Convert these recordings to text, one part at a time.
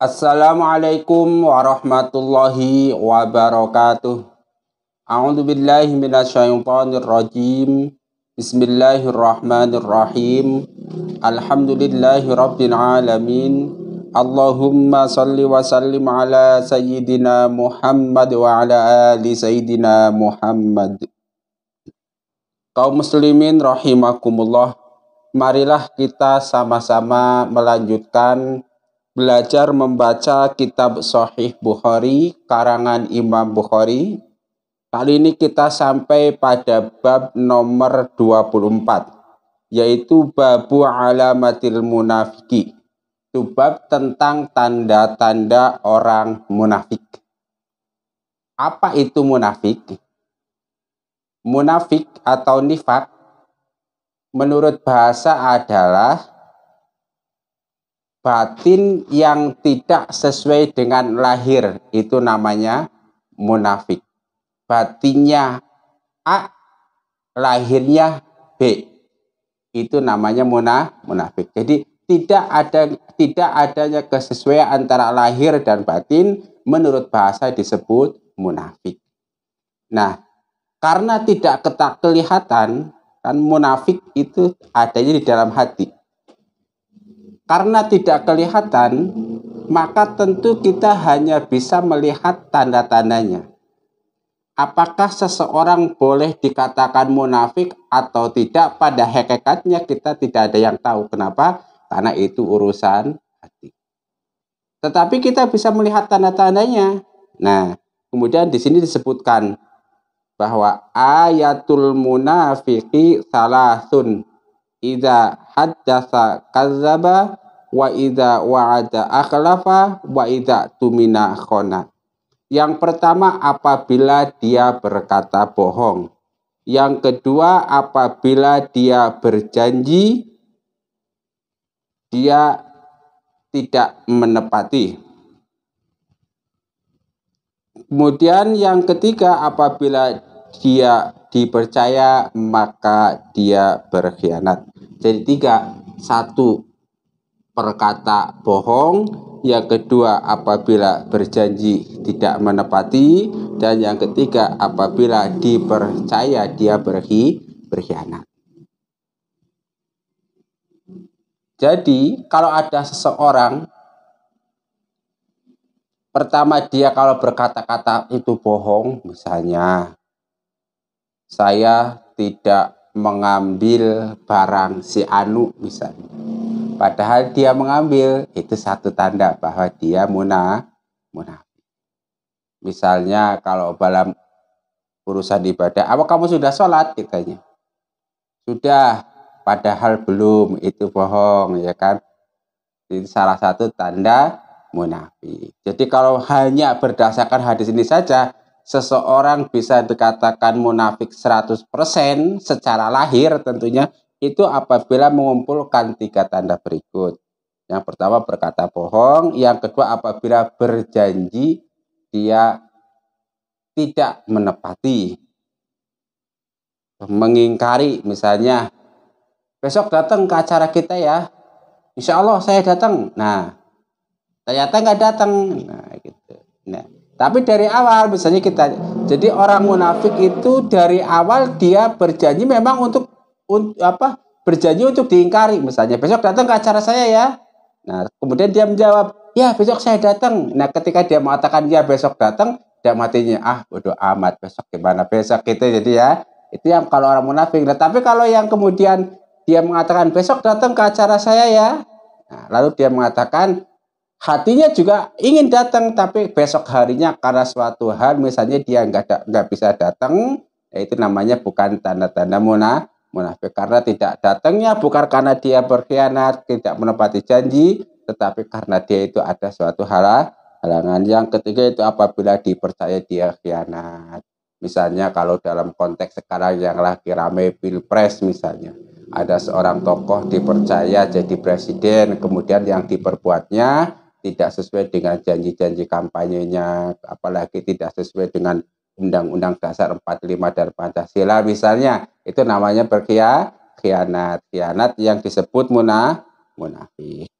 Assalamualaikum warahmatullahi wabarakatuh. A'udzu billahi minasyaitonir rajim. Bismillahirrahmanirrahim. Alhamdulillahirabbil rabbil alamin. Allahumma salli wa sallim ala sayyidina Muhammad wa ala ali sayyidina Muhammad. Kaum muslimin rahimakumullah. Marilah kita sama-sama melanjutkan belajar membaca kitab Sahih Bukhari karangan Imam Bukhari. Kali ini kita sampai pada bab nomor 24 yaitu babu alamatil munafiki. Itu bab tentang tanda-tanda orang munafik. Apa itu munafik? Munafik atau nifak menurut bahasa adalah batin yang tidak sesuai dengan lahir itu namanya munafik. Batinnya A, lahirnya B. Itu namanya muna, munafik. Jadi tidak ada tidak adanya kesesuaian antara lahir dan batin menurut bahasa disebut munafik. Nah, karena tidak ketak kelihatan kan munafik itu adanya di dalam hati karena tidak kelihatan, maka tentu kita hanya bisa melihat tanda-tandanya. Apakah seseorang boleh dikatakan munafik atau tidak pada hakikatnya kita tidak ada yang tahu. Kenapa? Karena itu urusan hati. Tetapi kita bisa melihat tanda-tandanya. Nah, kemudian di sini disebutkan bahwa ayatul salah sun. idza haddasa kazzaba wa idza wa'ada akhlafa wa idza tumina khona. Yang pertama apabila dia berkata bohong. Yang kedua apabila dia berjanji dia tidak menepati. Kemudian yang ketiga apabila dia dipercaya maka dia berkhianat. Jadi tiga, satu perkata bohong yang kedua apabila berjanji tidak menepati dan yang ketiga apabila dipercaya dia berhi berkhianat. Jadi kalau ada seseorang pertama dia kalau berkata-kata itu bohong misalnya saya tidak mengambil barang si Anu misalnya Padahal dia mengambil, itu satu tanda bahwa dia munafik. Misalnya kalau dalam urusan ibadah, apa kamu sudah sholat? Katanya Sudah, padahal belum, itu bohong, ya kan? Ini salah satu tanda munafik. Jadi kalau hanya berdasarkan hadis ini saja, seseorang bisa dikatakan munafik 100% secara lahir tentunya itu apabila mengumpulkan tiga tanda berikut. Yang pertama berkata bohong, yang kedua apabila berjanji dia tidak menepati. Mengingkari misalnya, besok datang ke acara kita ya, insya Allah saya datang. Nah, ternyata nggak datang. Nah, gitu. Nah, tapi dari awal misalnya kita jadi orang munafik itu dari awal dia berjanji memang untuk apa berjanji untuk diingkari misalnya besok datang ke acara saya ya nah kemudian dia menjawab ya besok saya datang nah ketika dia mengatakan ya besok datang dia matinya ah bodoh amat besok gimana besok gitu jadi ya itu yang kalau orang munafik nah, tapi kalau yang kemudian dia mengatakan besok datang ke acara saya ya nah, lalu dia mengatakan hatinya juga ingin datang tapi besok harinya karena suatu hal misalnya dia nggak nggak bisa datang ya itu namanya bukan tanda-tanda munafik munafik karena tidak datangnya bukan karena dia berkhianat, tidak menepati janji, tetapi karena dia itu ada suatu hal halangan. Yang ketiga itu apabila dipercaya dia khianat. Misalnya kalau dalam konteks sekarang yang lagi ramai pilpres misalnya, ada seorang tokoh dipercaya jadi presiden, kemudian yang diperbuatnya tidak sesuai dengan janji-janji kampanyenya, apalagi tidak sesuai dengan Undang-Undang Dasar 45 dan Pancasila misalnya itu namanya berkia khianat khianat yang disebut munah munafik.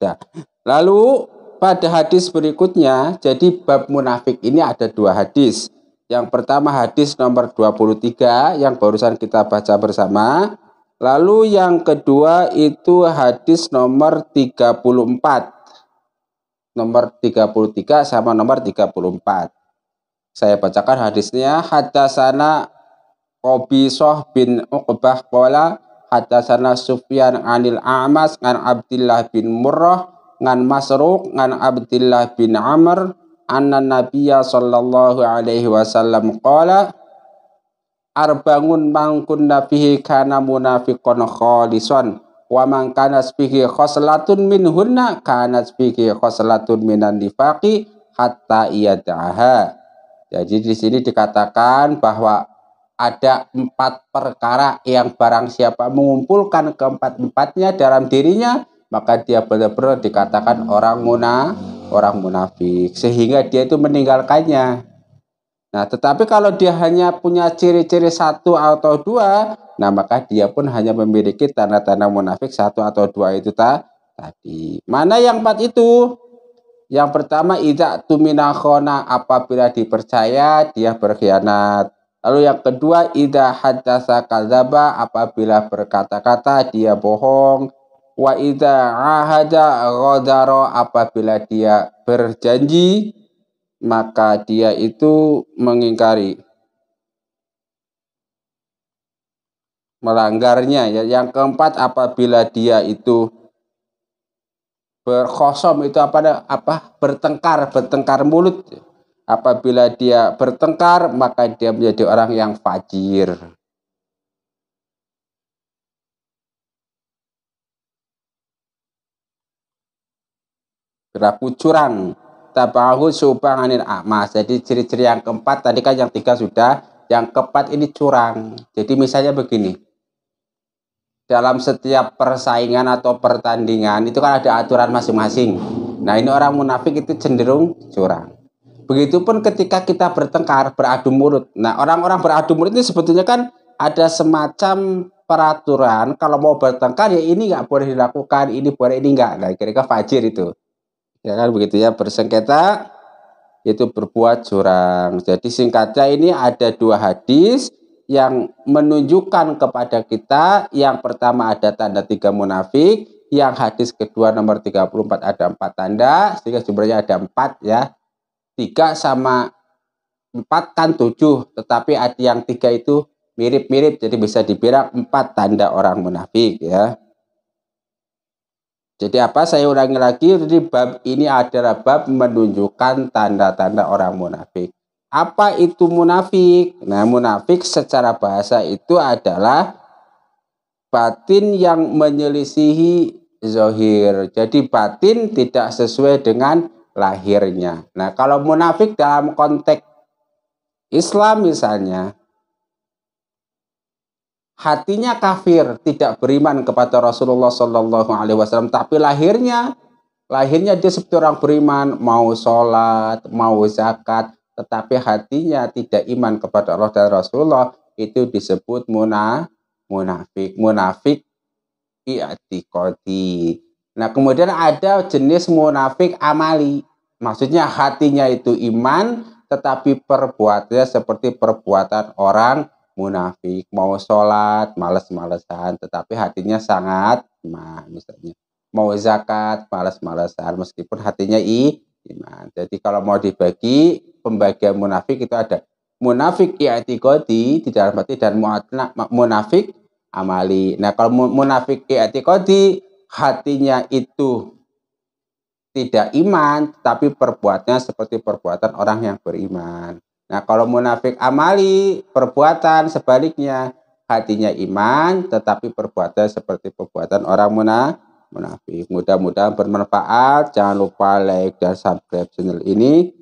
Nah, lalu pada hadis berikutnya jadi bab munafik ini ada dua hadis. Yang pertama hadis nomor 23 yang barusan kita baca bersama. Lalu yang kedua itu hadis nomor 34. Nomor 33 sama nomor 34. Saya bacakan hadisnya. Hadasana Soh bin Uqbah Qola. Hadasana Sufyan anil Amas. Ngan Abdillah bin Murrah. Ngan Masruq. Ngan Abdillah bin Amr. Anna Nabiya Sallallahu Alaihi Wasallam kola Arbangun mangkun nafihi kana munafiqon kholison wa man kana sbihi khoslatun minhunna kana sbihi khoslatun minan nifaqi hatta yadaha Ya, jadi di sini dikatakan bahwa ada empat perkara yang barang siapa mengumpulkan keempat-empatnya dalam dirinya, maka dia benar-benar dikatakan orang muna, orang munafik. Sehingga dia itu meninggalkannya. Nah, tetapi kalau dia hanya punya ciri-ciri satu atau dua, nah maka dia pun hanya memiliki tanda-tanda munafik satu atau dua itu ta, tadi. Mana yang empat itu? Yang pertama idak tuminakhona apabila dipercaya dia berkhianat. Lalu yang kedua idah hadasa kadzaba apabila berkata-kata dia bohong. Wa idah ahada rodaro apabila dia berjanji maka dia itu mengingkari melanggarnya ya. Yang keempat apabila dia itu berkosom itu apa apa bertengkar bertengkar mulut apabila dia bertengkar maka dia menjadi orang yang fajir berlaku curang tabahu subanganin amas jadi ciri-ciri yang keempat tadi kan yang tiga sudah yang keempat ini curang jadi misalnya begini dalam setiap persaingan atau pertandingan itu kan ada aturan masing-masing. Nah, ini orang munafik itu cenderung curang. Begitupun ketika kita bertengkar, beradu mulut. Nah, orang-orang beradu mulut ini sebetulnya kan ada semacam peraturan kalau mau bertengkar ya ini nggak boleh dilakukan, ini boleh ini nggak. Nah, kira-kira fajir itu. Ya kan begitu ya bersengketa itu berbuat curang. Jadi singkatnya ini ada dua hadis yang menunjukkan kepada kita yang pertama ada tanda tiga munafik, yang hadis kedua nomor 34 ada empat tanda, sehingga jumlahnya ada empat ya. Tiga sama empat kan tujuh, tetapi ada yang tiga itu mirip-mirip, jadi bisa dibilang empat tanda orang munafik ya. Jadi apa saya ulangi lagi, jadi bab ini adalah bab menunjukkan tanda-tanda orang munafik. Apa itu munafik? Nah, munafik secara bahasa itu adalah batin yang menyelisihi zohir. Jadi batin tidak sesuai dengan lahirnya. Nah, kalau munafik dalam konteks Islam misalnya, hatinya kafir, tidak beriman kepada Rasulullah Shallallahu Alaihi Wasallam, tapi lahirnya, lahirnya dia seperti orang beriman, mau sholat, mau zakat, tetapi hatinya tidak iman kepada Allah dan Rasulullah itu disebut muna, munafik munafik i'tiqadi nah kemudian ada jenis munafik amali maksudnya hatinya itu iman tetapi perbuatannya seperti perbuatan orang munafik mau sholat males-malesan tetapi hatinya sangat iman misalnya mau zakat males-malesan meskipun hatinya iman jadi kalau mau dibagi pembagian munafik itu ada munafik i'tiqadi di dalam hati dan munafik amali. Nah, kalau munafik i'tiqadi hatinya itu tidak iman tapi perbuatannya seperti perbuatan orang yang beriman. Nah, kalau munafik amali perbuatan sebaliknya hatinya iman tetapi perbuatan seperti perbuatan orang munafik. Mudah-mudahan bermanfaat. Jangan lupa like dan subscribe channel ini.